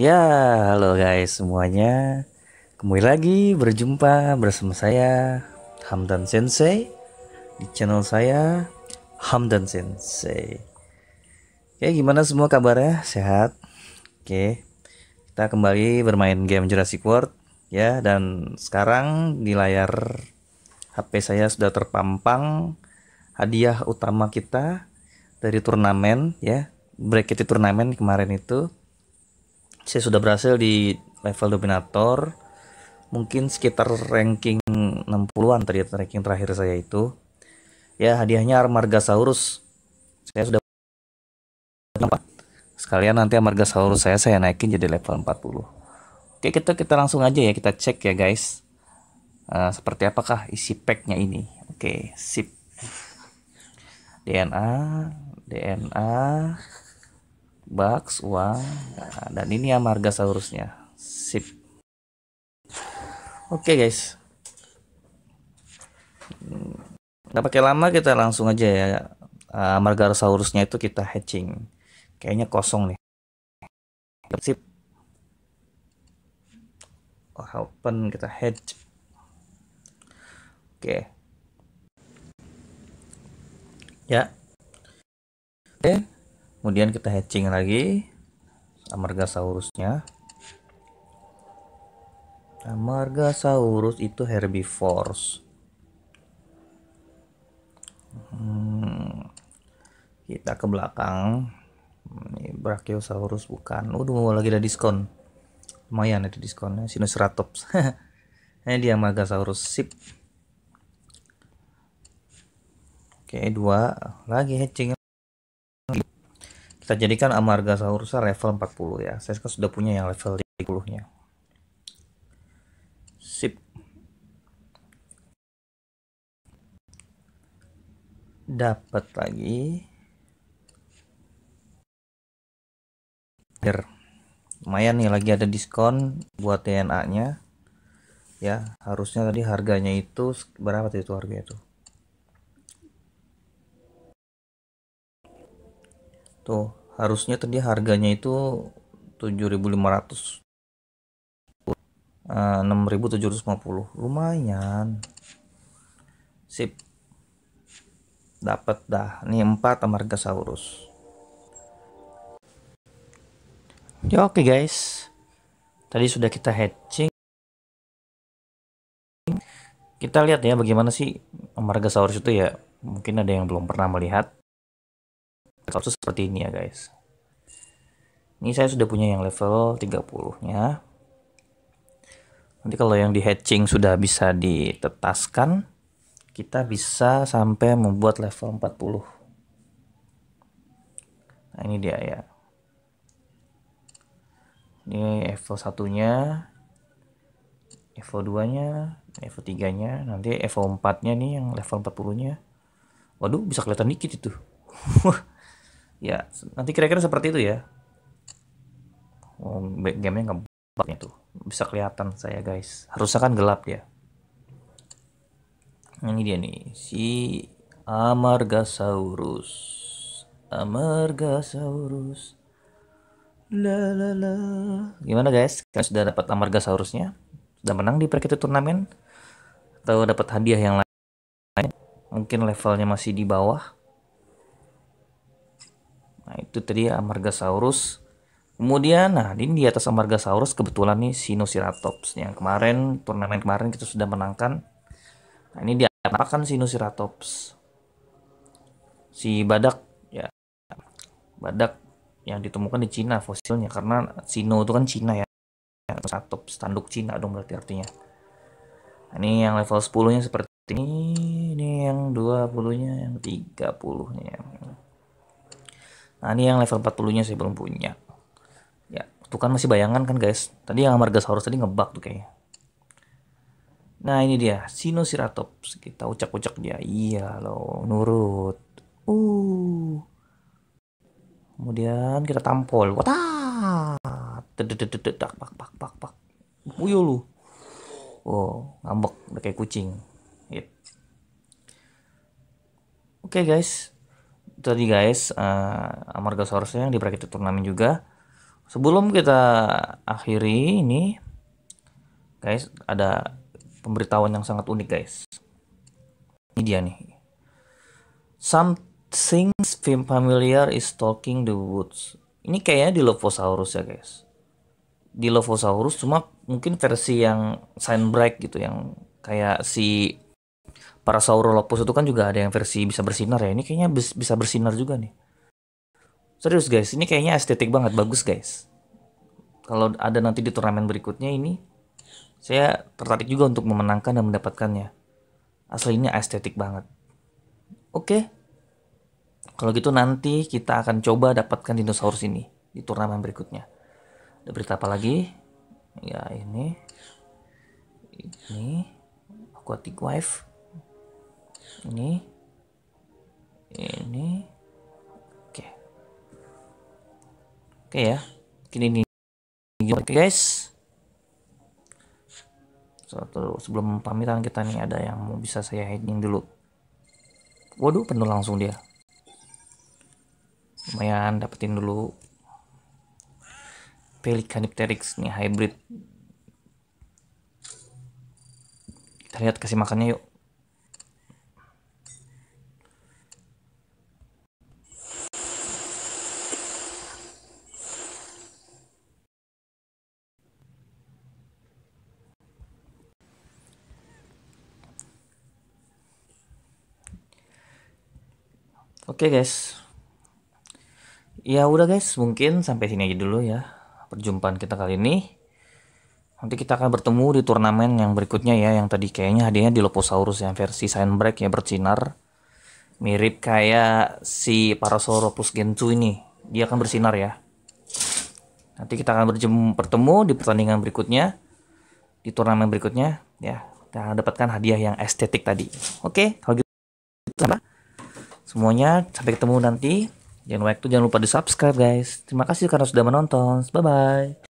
Ya, halo guys semuanya. Kembali lagi berjumpa bersama saya Hamdan Sensei di channel saya Hamdan Sensei. Oke, gimana semua kabarnya? Sehat? Oke. Kita kembali bermain game Jurassic World ya dan sekarang di layar HP saya sudah terpampang hadiah utama kita dari turnamen ya, bracket turnamen kemarin itu saya sudah berhasil di level dominator mungkin sekitar ranking 60-an tadi ranking terakhir saya itu ya hadiahnya Armargasaurus saya sudah sekalian nanti Armargasaurus saya saya naikin jadi level 40 oke kita kita langsung aja ya kita cek ya guys uh, seperti apakah isi packnya ini oke sip DNA DNA box uang nah, dan ini ya marga saurusnya sip oke okay, guys hmm, nggak pakai lama kita langsung aja ya uh, seharusnya itu kita hatching kayaknya kosong nih sip oh, open kita hatch oke okay. ya kemudian kita hatching lagi Amargasaurusnya Amargasaurus itu herbivores hmm, kita ke belakang ini Brachiosaurus bukan udah mau lagi ada diskon lumayan ada diskonnya Sinoceratops ini dia Amargasaurus sip oke dua lagi hatching kita jadikan Amarga Saurusa level 40 ya. Saya kan sudah punya yang level 30-nya. Sip. Dapat lagi. Ger. Lumayan nih lagi ada diskon buat TNA-nya. Ya, harusnya tadi harganya itu berapa tuh itu harganya tuh? tuh harusnya tadi harganya itu 7500 uh, 6750 lumayan sip dapat dah ini 4 Amargasaurus ya oke okay guys tadi sudah kita hatching kita lihat ya bagaimana sih Amargasaurus itu ya mungkin ada yang belum pernah melihat kasus seperti ini ya guys ini saya sudah punya yang level 30 nya nanti kalau yang di hatching sudah bisa ditetaskan kita bisa sampai membuat level 40 nah ini dia ya ini level satunya level 2 nya level 3 nya nanti level 4 nya nih yang level 40 nya waduh bisa kelihatan dikit itu ya nanti kira-kira seperti itu ya oh, gamenya ngebaknya itu bisa kelihatan saya guys harusnya kan gelap ya ini dia nih si Amargasaurus Amargasaurus la la la gimana guys kalian sudah dapat Amargasaurusnya sudah menang di peringkat turnamen atau dapat hadiah yang lain mungkin levelnya masih di bawah Nah, itu tadi Amargasaurus. Kemudian, nah ini di atas Amargasaurus kebetulan nih Sinosiratops yang kemarin turnamen kemarin kita sudah menangkan. Nah, ini dia kan Sinosiratops? Si badak ya. Badak yang ditemukan di Cina fosilnya karena Sino itu kan Cina ya. Sinosiratops tanduk Cina dong berarti artinya. Nah, ini yang level 10-nya seperti ini, ini yang 20-nya, yang 30-nya. Nah, ini yang level 40-nya saya belum punya. Ya, itu kan masih bayangan kan, guys. Tadi yang Amargasaurus tadi ngebug tuh kayaknya. Nah, ini dia, Sinoceratops. Kita ucak-ucak dia. Iya loh, nurut. Uh. Kemudian kita tampol. Watat. Dededededak, pak, pak, pak, pak. Uyo lu. Oh, ngambek, udah kayak kucing. Yep. Oke okay, guys, tadi guys uh, yang di bracket turnamen juga sebelum kita akhiri ini guys ada pemberitahuan yang sangat unik guys ini dia nih something familiar is talking the woods ini kayaknya di Lophosaurus ya guys Di Lophosaurus cuma mungkin versi yang sign break gitu yang kayak si para Saurolopus itu kan juga ada yang versi bisa bersinar ya. Ini kayaknya bisa bersinar juga nih. Serius guys, ini kayaknya estetik banget, bagus guys. Kalau ada nanti di turnamen berikutnya ini, saya tertarik juga untuk memenangkan dan mendapatkannya. Asli ini estetik banget. Oke. Kalau gitu nanti kita akan coba dapatkan dinosaurus ini di turnamen berikutnya. Ada berita apa lagi? Ya ini. Ini. Aquatic Wife ini ini oke oke ya kini nih oke guys satu sebelum pamitan kita nih ada yang mau bisa saya heading dulu waduh penuh langsung dia lumayan dapetin dulu Pelican nih hybrid kita lihat kasih makannya yuk Oke okay guys. Ya udah guys, mungkin sampai sini aja dulu ya perjumpaan kita kali ini. Nanti kita akan bertemu di turnamen yang berikutnya ya, yang tadi kayaknya hadiahnya Loposaurus yang versi Sign break ya bersinar. Mirip kayak si Gen 2 ini. Dia akan bersinar ya. Nanti kita akan bertemu di pertandingan berikutnya. Di turnamen berikutnya ya. Kita dapatkan hadiah yang estetik tadi. Oke, okay, kalau gitu semuanya sampai ketemu nanti jangan waktu jangan lupa di subscribe guys terima kasih karena sudah menonton bye bye